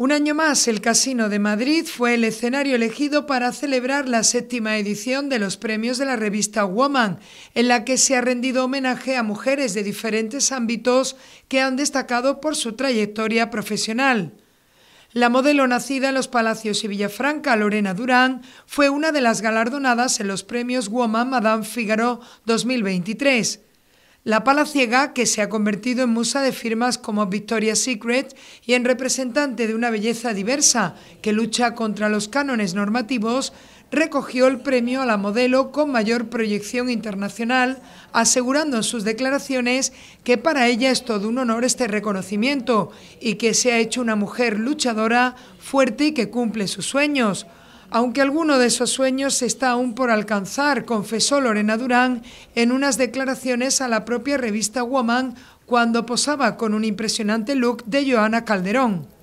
Un año más, el Casino de Madrid fue el escenario elegido para celebrar la séptima edición de los premios de la revista Woman, en la que se ha rendido homenaje a mujeres de diferentes ámbitos que han destacado por su trayectoria profesional. La modelo nacida en los Palacios y Villafranca, Lorena Durán, fue una de las galardonadas en los premios Woman Madame Figaro 2023. La palaciega, que se ha convertido en musa de firmas como Victoria's Secret y en representante de una belleza diversa que lucha contra los cánones normativos, recogió el premio a la modelo con mayor proyección internacional, asegurando en sus declaraciones que para ella es todo un honor este reconocimiento y que se ha hecho una mujer luchadora, fuerte y que cumple sus sueños aunque alguno de esos sueños está aún por alcanzar, confesó Lorena Durán en unas declaraciones a la propia revista Woman cuando posaba con un impresionante look de Joana Calderón.